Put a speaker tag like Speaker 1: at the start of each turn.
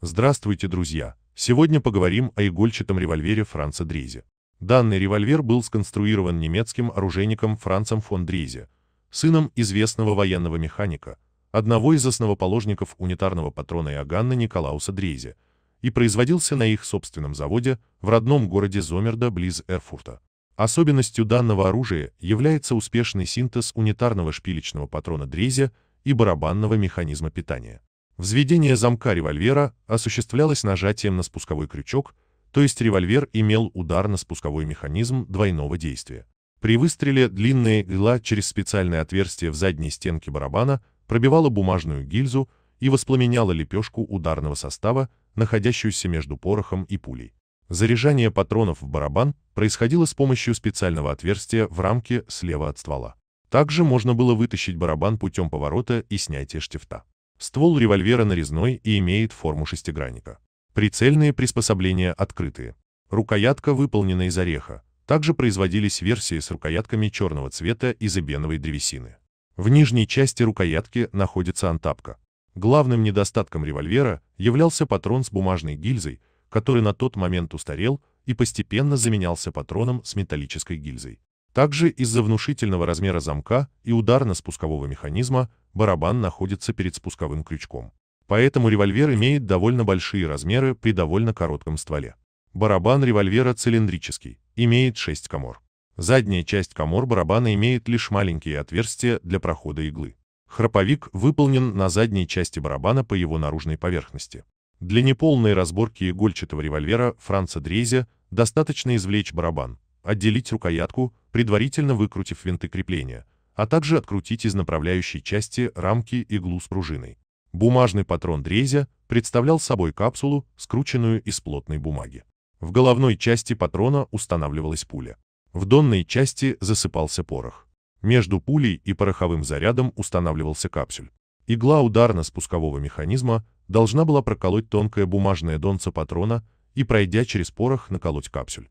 Speaker 1: Здравствуйте, друзья! Сегодня поговорим о игольчатом револьвере Франца Дрезе. Данный револьвер был сконструирован немецким оружейником Францем фон Дрезе, сыном известного военного механика, одного из основоположников унитарного патрона Иоганна Николауса Дрезе, и производился на их собственном заводе в родном городе Зомерда близ Эрфурта. Особенностью данного оружия является успешный синтез унитарного шпилечного патрона Дрезе и барабанного механизма питания. Взведение замка револьвера осуществлялось нажатием на спусковой крючок, то есть револьвер имел удар на спусковой механизм двойного действия. При выстреле длинная игла через специальное отверстие в задней стенке барабана пробивала бумажную гильзу и воспламеняла лепешку ударного состава, находящуюся между порохом и пулей. Заряжание патронов в барабан происходило с помощью специального отверстия в рамке слева от ствола. Также можно было вытащить барабан путем поворота и снятия штифта. Ствол револьвера нарезной и имеет форму шестигранника. Прицельные приспособления открытые. Рукоятка выполнена из ореха. Также производились версии с рукоятками черного цвета из эбеновой древесины. В нижней части рукоятки находится антапка. Главным недостатком револьвера являлся патрон с бумажной гильзой, который на тот момент устарел и постепенно заменялся патроном с металлической гильзой. Также из-за внушительного размера замка и ударно-спускового механизма барабан находится перед спусковым крючком. Поэтому револьвер имеет довольно большие размеры при довольно коротком стволе. Барабан револьвера цилиндрический, имеет 6 комор. Задняя часть комор барабана имеет лишь маленькие отверстия для прохода иглы. Храповик выполнен на задней части барабана по его наружной поверхности. Для неполной разборки игольчатого револьвера Франца Дрейзя достаточно извлечь барабан, отделить рукоятку, предварительно выкрутив винты крепления, а также открутить из направляющей части рамки иглу с пружиной. Бумажный патрон дрезя представлял собой капсулу, скрученную из плотной бумаги. В головной части патрона устанавливалась пуля. В донной части засыпался порох. Между пулей и пороховым зарядом устанавливался капсюль. Игла ударно-спускового механизма должна была проколоть тонкое бумажное донце патрона и, пройдя через порох, наколоть капсюль.